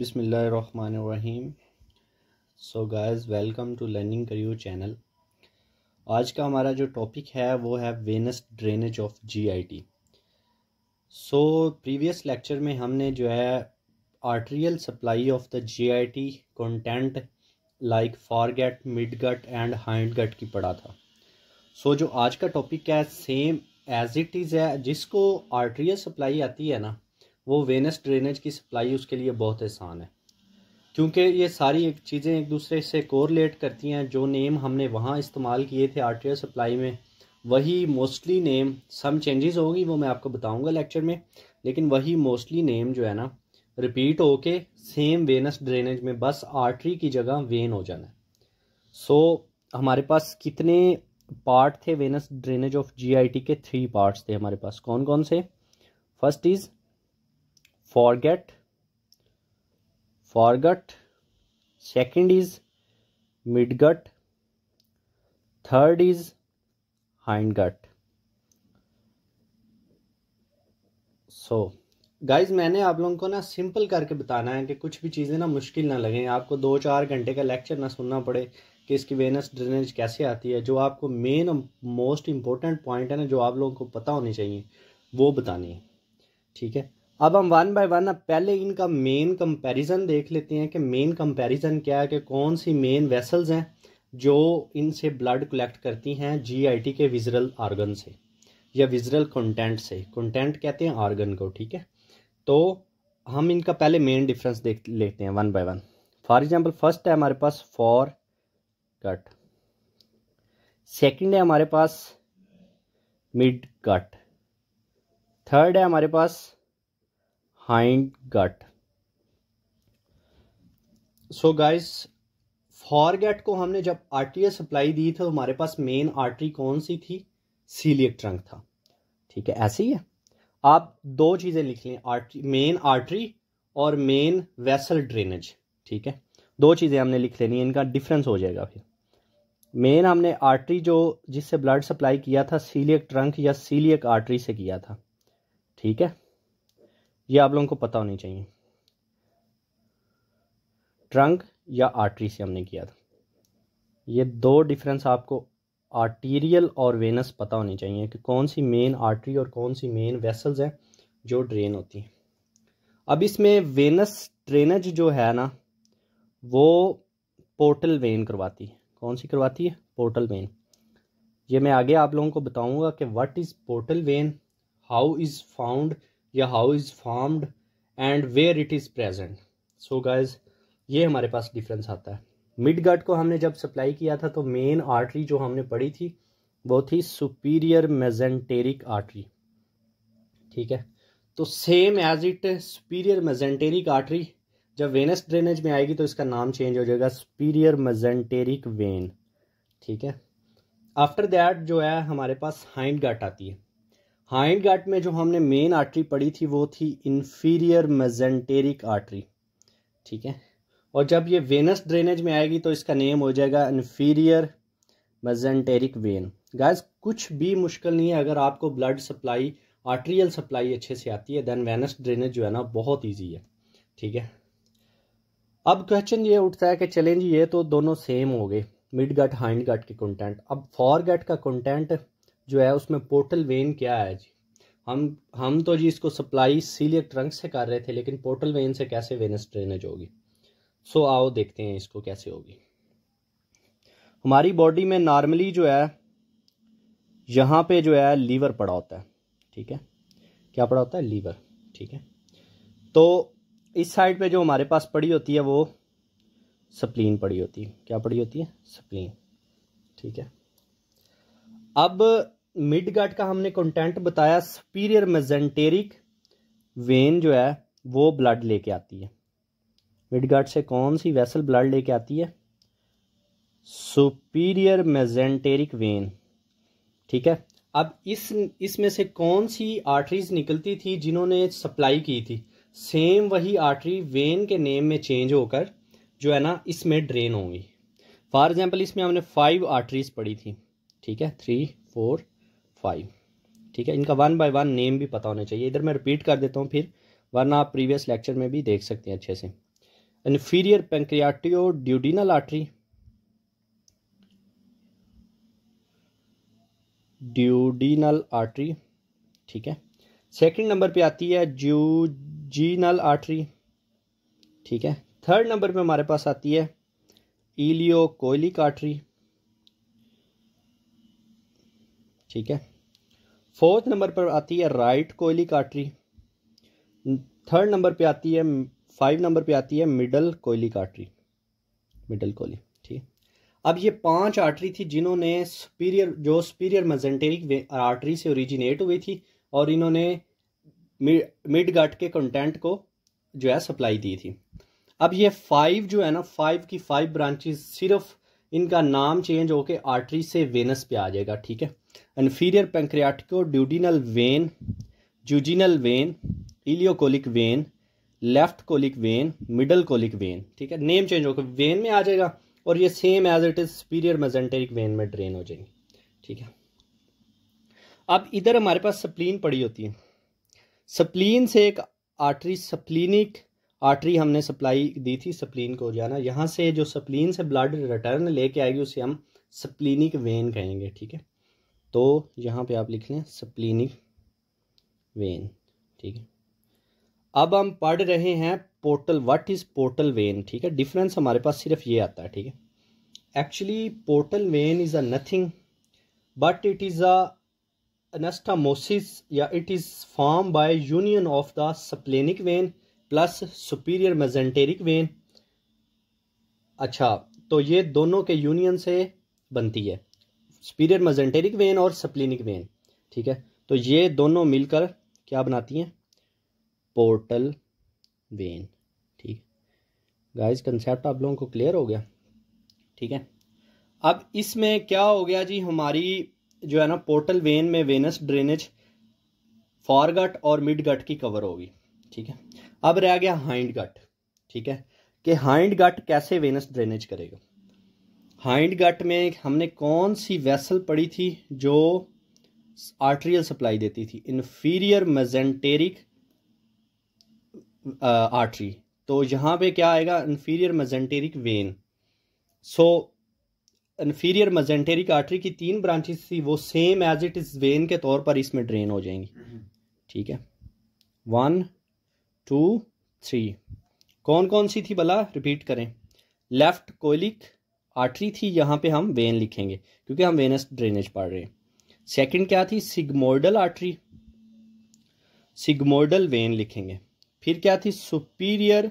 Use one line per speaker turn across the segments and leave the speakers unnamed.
बिसमीम so guys welcome to learning करियो channel आज का हमारा जो टॉपिक है वो है venous drainage of GIT so previous lecture में हमने जो है arterial supply of the GIT content like foregut midgut and hindgut की पढ़ा था सो so, जो आज का टॉपिक है सेम एज इट इज़ है जिसको आर्टरियल सप्लाई आती है ना वो वेनस ड्रेनेज की सप्लाई उसके लिए बहुत आसान है क्योंकि ये सारी एक चीज़ें एक दूसरे से कोरिलेट करती हैं जो नेम हमने वहाँ इस्तेमाल किए थे आर्टियल सप्लाई में वही मोस्टली नेम सम चेंजेस होगी वो मैं आपको बताऊंगा लेक्चर में लेकिन वही मोस्टली नेम जो है ना रिपीट होके सेम वेनस ड्रेनेज में बस आर्टरी की जगह वेन हो जाना है सो so, हमारे पास कितने पार्ट थे वेनस ड्रेनेज ऑफ जीआईटी के थ्री पार्ट्स थे हमारे पास कौन कौन से first is forget forgot second is midgut third is hindgut so so, guys मैंने आप लोगों को ना सिंपल करके बताना है कि कुछ भी चीज़ें ना मुश्किल ना लगें आपको दो चार घंटे का लेक्चर ना सुनना पड़े कि इसकी वेनस ड्रेनेज कैसे आती है जो आपको मेन मोस्ट इम्पोर्टेंट पॉइंट है ना जो आप लोगों को पता होनी चाहिए वो बतानी है ठीक है अब हम वन बाय वन अब पहले इनका मेन कंपैरिजन देख लेते हैं कि मेन कंपैरिजन क्या है कि कौन सी मेन वेसल्स हैं जो इनसे ब्लड कलेक्ट करती हैं जीआईटी के विजरल आर्गन से या विजरल कंटेंट से कंटेंट कहते हैं आर्गन को ठीक है तो हम इनका पहले मेन डिफरेंस देख लेते हैं one by one for example first है हमारे पास फॉर कट सेकेंड है हमारे पास मिड कट थर्ड है हमारे पास hind gut so guys foregut को हमने जब आर्टीरियल सप्लाई दी तो हमारे पास मेन आर्टरी कौन सी थी सीलियक ट्रंक था ठीक है ऐसे ही है आप दो चीज़ें लिख लें आर्टरी मेन आर्टरी और मेन वेसल ड्रेनेज ठीक है दो चीज़ें हमने लिख लेनी है इनका डिफरेंस हो जाएगा फिर मेन हमने आर्टरी जो जिससे ब्लड सप्लाई किया था सीलियक ट्रंक या सीलियक आर्टरी से किया था ठीक है ये आप लोगों को पता होनी चाहिए ट्रंक या आर्टरी से हमने किया था ये दो डिफरेंस आपको आर्टीरियल और वेनस पता होनी चाहिए कि कौन सी मेन आर्टरी और कौन सी मेन वेसल्स हैं जो ड्रेन होती हैं अब इसमें वेनस ड्रेनेज जो है ना वो पोर्टल वेन करवाती है कौन सी करवाती है पोर्टल वेन ये मैं आगे आप लोगों को बताऊंगा कि what is portal vein how is found या how is formed and where it is present so guys ये हमारे पास डिफरेंस आता है मिड गट को हमने जब सप्लाई किया था तो मेन आर्टरी जो हमने पढ़ी थी वो थी सुपीरियर मेजेंटेरिक आर्टरी ठीक है तो same as it superior mesenteric artery जब वेनस ड्रेनेज में आएगी तो इसका नाम चेंज हो जाएगा सुपीरियर मेजेंटेरिक वेन ठीक है आफ्टर दैट जो है हमारे पास हाइंड गट आती है हाइंड गार्ट में जो हमने मेन आर्टरी पढ़ी थी वो थी इन्फीरियर मेजेंटेरिक आर्टरी ठीक है और जब ये वेनस ड्रेनेज में आएगी तो इसका नेम हो जाएगा इन्फीरियर मेजेंटेरिक वेन गैस कुछ भी मुश्किल नहीं है अगर आपको ब्लड सप्लाई आर्ट्रियल सप्लाई अच्छे से आती है देन वेनस ड्रेनेज जो है ना बहुत ईजी है ठीक है अब क्वेश्चन ये उठता है कि चलें जी ये तो दोनों सेम हो गए मिड गट हाइंड गट के कंटेंट अब फॉर गट का कंटेंट जो है उसमें पोर्टल वेन क्या है जी हम हम तो जी इसको सप्लाई सीलियर ट्रंक से कर रहे थे लेकिन पोर्टल वेन से कैसे वेनस ड्रेनेज होगी सो आओ देखते हैं इसको कैसे होगी हमारी बॉडी में नॉर्मली जो है यहाँ पे जो है लीवर पड़ा होता है ठीक है क्या पड़ा होता है लीवर ठीक है तो इस साइड पे जो हमारे पास पड़ी होती है वो सप्लीन पड़ी होती है क्या पड़ी होती है सप्लीन ठीक है अब मिड गार्ड का हमने कंटेंट बताया सुपीरियर मेजेंटेरिक वेन जो है वो ब्लड लेके आती है मिड गार्ड से कौन सी वैसल ब्लड लेके आती है सुपीरियर मेजेंटेरिक वेन ठीक है अब इस इसमें से कौन सी आर्टरीज निकलती थी जिन्होंने सप्लाई की थी सेम वही आर्टरी वेन के नेम में चेंज होकर जो है ना इसमें ड्रेन होंगी फॉर एग्जाम्पल इसमें हमने फाइव आर्टरीज पढ़ी थी ठीक है थ्री फोर फाइव ठीक है इनका वन बाय वन नेम भी पता होना चाहिए इधर मैं रिपीट कर देता हूँ फिर वरना आप प्रीवियस लेक्चर में भी देख सकते हैं अच्छे से inferior pancreaticoduodenal artery duodenal artery ठीक है सेकंड नंबर पे आती है जूजीनल आर्टरी ठीक है थर्ड नंबर पे हमारे पास आती है इलियो कोयलिक आर्टरी ठीक है फोर्थ नंबर पर आती है right colic artery third number पे आती है फाइव नंबर पे आती है मिडल कोयली काटरी मिडल कोयली ठीक अब ये पांच आर्टरी थी जिन्होंने सुपीरियर जो सुपीरियर मजेंटेरिक आर्टरी से ओरिजिनेट हुई थी और इन्होंने मिड गट के कंटेंट को जो है सप्लाई दी थी अब ये फाइव जो है ना फाइव की फाइव ब्रांचेस सिर्फ इनका नाम चेंज होके आर्टरी से वेनस पे आ जाएगा ठीक है inferior pancreaticoduodenal vein jejunal vein ileocolic vein left colic vein middle colic vein ठीक है नेम चेंज होकर वेन में आ जाएगा और ये same as it is superior mesenteric vein में ड्रेन हो जाएगी ठीक है अब इधर हमारे पास सप्लीन पड़ी होती है सप्लीन से एक आर्टरी सप्लीनिक आर्टरी हमने सप्लाई दी थी सप्लीन को जाना यहाँ से जो सप्लीन से ब्लड रिटर्न लेके आएगी उसे हम स्प्लिनिक वेन कहेंगे ठीक है तो यहाँ पे आप लिख लें स्प्लिनिक वेन ठीक है अब हम पढ़ रहे हैं portal what is portal vein ठीक है डिफरेंस हमारे पास सिर्फ ये आता है ठीक है actually portal vein is a nothing but it is anastomosis या it is form by union of the splenic vein plus superior mesenteric vein अच्छा तो ये दोनों के यूनियन से बनती है सुपीरियर मेजेंटेरिक वेन और सप्लिनिक वेन ठीक है तो ये दोनों मिलकर क्या बनाती हैं पोर्टल वेन ठीक गाइस कंसेप्ट आप लोगों को क्लियर हो गया ठीक है अब इसमें क्या हो गया जी हमारी जो है ना पोर्टल वेन में वेनस ड्रेनेज फॉर गट और मिड गट की कवर होगी ठीक है अब रह गया हाइंड गट ठीक है कि हाइंड गट कैसे वेनस ड्रेनेज करेगा हाइंड गट में हमने कौन सी वेसल पड़ी थी जो आर्टरियल सप्लाई देती थी इन्फीरियर मेजेंटेरिक आर्टरी तो यहां पे क्या आएगा inferior mesenteric vein so inferior mesenteric artery की तीन ब्रांचेस थी वो same as it is vein के तौर पर इसमें ड्रेन हो जाएंगी हम्म। ठीक है वन टू थ्री कौन कौन सी थी भला रिपीट करें लेफ्ट कोयलिक आर्टरी थी यहाँ पे हम वेन लिखेंगे क्योंकि हम वेनस ड्रेनेज पढ़ रहे हैं सेकंड क्या थी सिग्मोडल आर्टरी सिग्मोडल वेन लिखेंगे फिर क्या थी सुपीरियर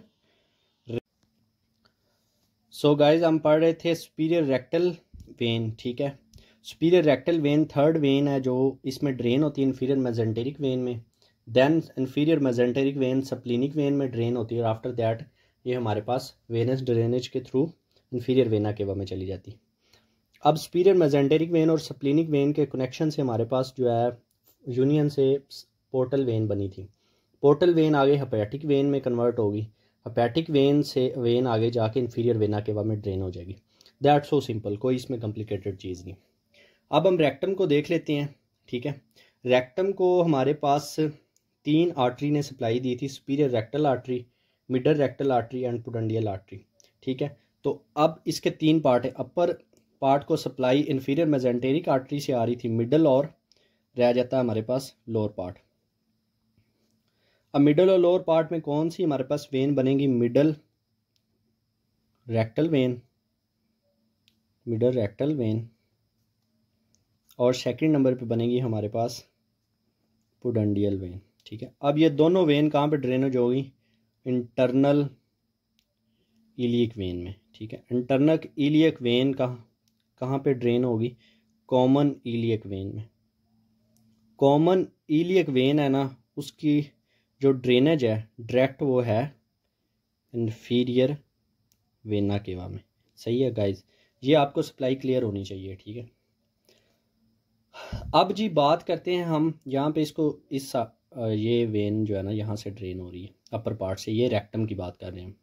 सो गाइस हम पढ़ रहे थे सुपीरियर रेक्टल वेन ठीक है superior rectal vein third vein है जो इसमें ड्रेन होती है इन्फीरियर मेजेंटेरिक वेन में then inferior mesenteric vein splenic vein में ड्रेन होती है और आफ्टर दैट ये हमारे पास वेनस ड्रेनेज के थ्रू इन्फीरियर वेना केवा में चली जाती अब सुपीरियर मेजेंटेरिक वेन और सप्लिनिक वेन के कनेक्शन से हमारे पास जो है यूनियन से पोर्टल वेन बनी थी पोर्टल वेन आगे हपैटिक वेन में कन्वर्ट होगी हपैटिक वेन से वेन आगे जाके इन्फीरियर वेना केवा में ड्रेन हो जाएगी दैट सो सिंपल कोई इसमें कॉम्प्लिकेटेड चीज़ नहीं अब हम रेक्टम को देख लेते हैं ठीक है रेक्टम को हमारे पास तीन आर्टरी ने सप्लाई दी थी superior rectal artery middle rectal artery and pudendal artery ठीक है तो अब इसके तीन पार्ट है अपर पार्ट को सप्लाई इन्फीरियर मेजेंटेरिक आर्टरी से आ रही थी मिडल और रह जाता है हमारे पास लोअर पार्ट अब मिडल और लोअर पार्ट में कौन सी हमारे पास वेन बनेगी middle rectal vein middle rectal vein और सेकंड नंबर पे बनेगी हमारे पास पुडंडियल वेन ठीक है अब ये दोनों वेन कहाँ पे ड्रेनेज होगी इंटरनल इलियक वेन में ठीक है इंटरनल इलियक वेन कहाँ कहाँ पे ड्रेन होगी कॉमन इलियक वेन में कॉमन इलियक वेन है ना उसकी जो ड्रेनेज है डायरेक्ट वो है इन्फीरियर वेना केवा में सही है गाइज ये आपको सप्लाई क्लियर होनी चाहिए ठीक है अब जी बात करते हैं हम यहाँ पे इसको इस ये वेन जो है ना यहाँ से ड्रेन हो रही है अपर पार्ट से ये रेक्टम की बात कर रहे हैं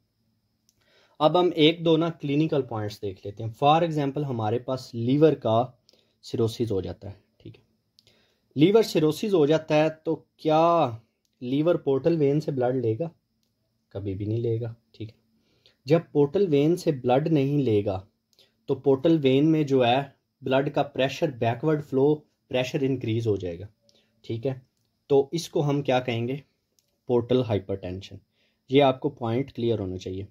अब हम एक दो ना क्लिनिकल पॉइंट्स देख लेते हैं फॉर एग्जांपल हमारे पास लीवर का सिरोसिस हो जाता है ठीक है लीवर सिरोसिस हो जाता है तो क्या लीवर पोर्टल वेन से ब्लड लेगा कभी भी नहीं लेगा ठीक है जब पोर्टल वेन से ब्लड नहीं लेगा तो पोर्टल वेन में जो है ब्लड का pressure backward flow pressure increase हो जाएगा ठीक है तो इसको हम क्या कहेंगे पोर्टल हाइपरटेंशन ये आपको पॉइंट क्लियर होना चाहिए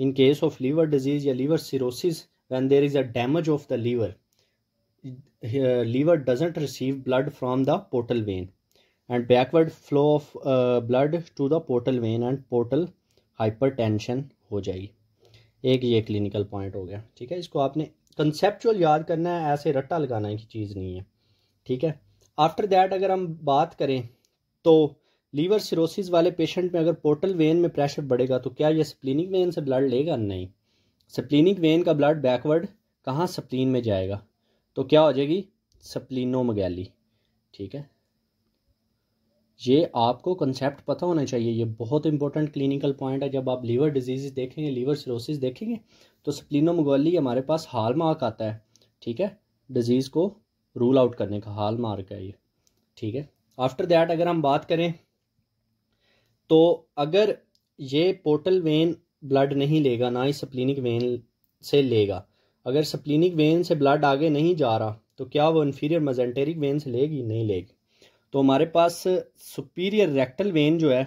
in case of liver disease या liver cirrhosis when there is a damage of the liver liver doesn't receive blood from the portal vein and backward flow of blood to the portal vein and portal hypertension हो जाएगी एक ये clinical point हो गया ठीक है इसको आपने कंसेप्चुअल याद करना है ऐसे रट्टा लगाना है चीज़ नहीं है ठीक है आफ्टर दैट अगर हम बात करें तो लीवर सिरोसिस वाले पेशेंट में अगर पोर्टल वेन में प्रेशर बढ़ेगा तो क्या ये स्प्लिनिक वेन से ब्लड लेगा नहीं स्प्लिनिक वेन का ब्लड बैकवर्ड कहाँ स्प्लीन में जाएगा तो क्या हो जाएगी स्प्लिनोमगैली ठीक है ये आपको कंसेप्ट पता होना चाहिए ये बहुत इंपॉर्टेंट क्लिनिकल पॉइंट है जब आप लीवर डिजीज देखेंगे लीवर सिरोसिस देखेंगे तो स्प्लिनोमगोली हमारे पास हाल मार्क आता है ठीक है डिजीज़ को रूल आउट करने का हाल मार्क है ये ठीक है आफ्टर दैट अगर हम बात करें तो अगर ये पोर्टल वेन ब्लड नहीं लेगा ना ही सप्लिनिक वेन से लेगा अगर सप्लिनिक वेन से ब्लड आगे नहीं जा रहा तो क्या वो इन्फीरियर मजेंटेरिक वेन से लेगी नहीं लेगी तो हमारे पास सुपीरियर रेक्टल वेन जो है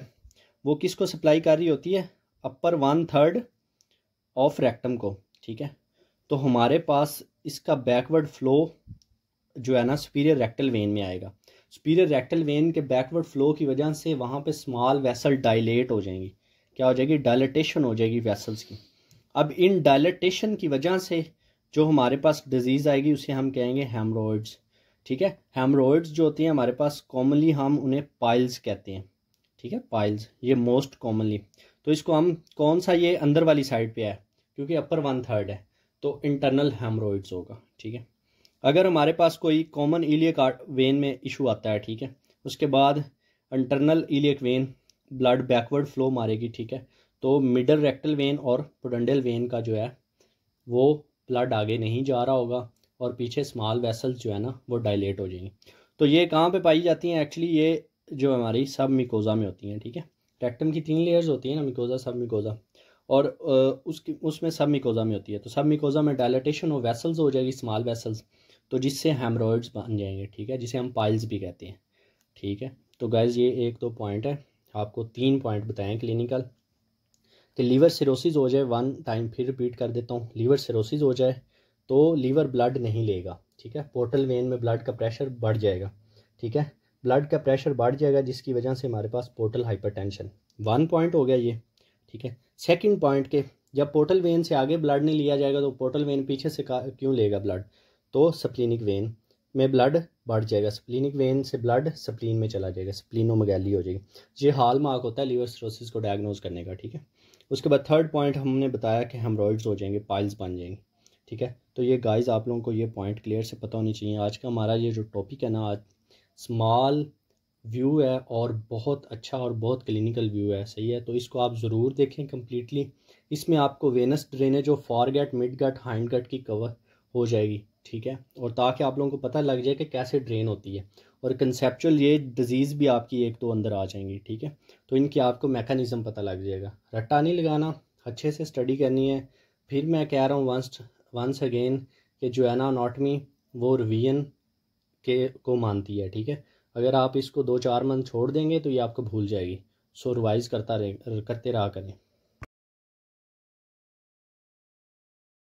वो किसको सप्लाई कर रही होती है upper one third of rectum को ठीक है तो हमारे पास इसका बैकवर्ड फ्लो जो है ना सुपीरियर रेक्टल वेन में आएगा सुपीरियर रेक्टल वेन के बैकवर्ड फ्लो की वजह से वहाँ पे स्मॉल वेसल डायलेट हो जाएंगी क्या हो जाएगी डायलेटेशन हो जाएगी वेसल्स की अब इन डायलेटेशन की वजह से जो हमारे पास डिजीज़ आएगी उसे हम कहेंगे हेमरोइड्स ठीक है हेमरोइड्स जो होती हैं हमारे पास कॉमनली हम उन्हें पाइल्स कहते हैं ठीक है पाइल्स ये मोस्ट कॉमनली तो इसको हम कौन सा ये अंदर वाली साइड पे है क्योंकि अपर वन थर्ड है तो इंटरनल हेमरोइड्स होगा ठीक है अगर हमारे पास कोई कॉमन इलियक वेन में इशू आता है ठीक है उसके बाद internal iliac vein blood backward flow मारेगी ठीक है तो मिडल रेक्टल वेन और पुडंडल वेन का जो है वो ब्लड आगे नहीं जा रहा होगा और पीछे स्मॉल वेसल्स जो है ना वो डायलेट हो जाएंगी तो ये कहाँ पे पाई जाती हैं एक्चुअली ये जो हमारी सब मिकोज़ा में होती हैं ठीक है रेक्टम की तीन लेयर्स होती हैं ना मिकोज़ा सब मिकोज़ा और उसकी उसमें सब मिकोज़ा में होती है तो सब मिकोज़ा में डायलेटेशन हो वेसल्स हो जाएगी स्मॉल वेसल्स तो जिससे हेमरॉयड्स बन जाएंगे ठीक है जिसे हम पाइल्स भी कहते हैं ठीक है तो गैज़ ये एक तो पॉइंट है आपको तीन पॉइंट बताएं क्लिनिकल कि लीवर सिरोसिस हो जाए वन टाइम फिर रिपीट कर देता हूँ लीवर सिरोसिस हो जाए तो लीवर ब्लड नहीं लेगा ठीक है पोर्टल वेन में ब्लड का प्रेशर बढ़ जाएगा ठीक है ब्लड का प्रेशर बढ़ जाएगा जिसकी वजह से हमारे पास पोर्टल हाइपरटेंशन वन पॉइंट हो गया ये ठीक है सेकंड पॉइंट के जब पोर्टल वेन से आगे ब्लड नहीं लिया जाएगा तो पोर्टल वेन पीछे से क्यों लेगा ब्लड तो स्प्लिनिक वेन में ब्लड बढ़ जाएगा स्प्लिनिक वेन से ब्लड स्प्लीन में चला जाएगा स्प्लिनोमगैली हो जाएगी ये हाल मार्क होता है लीवर सिरोसिस को डायग्नोज करने का ठीक है उसके बाद थर्ड पॉइंट हमने बताया कि हेमरॉइड्स हो जाएंगे पाइल्स बन जाएंगे ठीक है तो ये गाइस आप लोगों को ये पॉइंट क्लियर से पता होनी चाहिए आज का हमारा ये जो टॉपिक है ना आज स्मॉल व्यू है और बहुत अच्छा और बहुत क्लिनिकल व्यू है सही है तो इसको आप ज़रूर देखें कम्प्लीटली इसमें आपको वेनस ड्रेनेज और foregut midgut hindgut cover कवर हो जाएगी ठीक है और ताकि आप लोगों को पता लग जाए कि कैसे ड्रेन होती है और कंसेप्चुअल ये डिज़ीज़ भी आपकी एक तो अंदर आ जाएंगी ठीक है तो इनकी आपको मेकानिज़म पता लग जाएगा रट्टा नहीं लगाना अच्छे से स्टडी करनी है फिर मैं कह रहा हूँ वंस वंस अगेन कि जो एना नाटमी वो रवियन के को मानती है ठीक है अगर आप इसको दो चार मंथ छोड़ देंगे तो ये आपको भूल जाएगी सो रिवाइज़ करता रहे करते रहा करें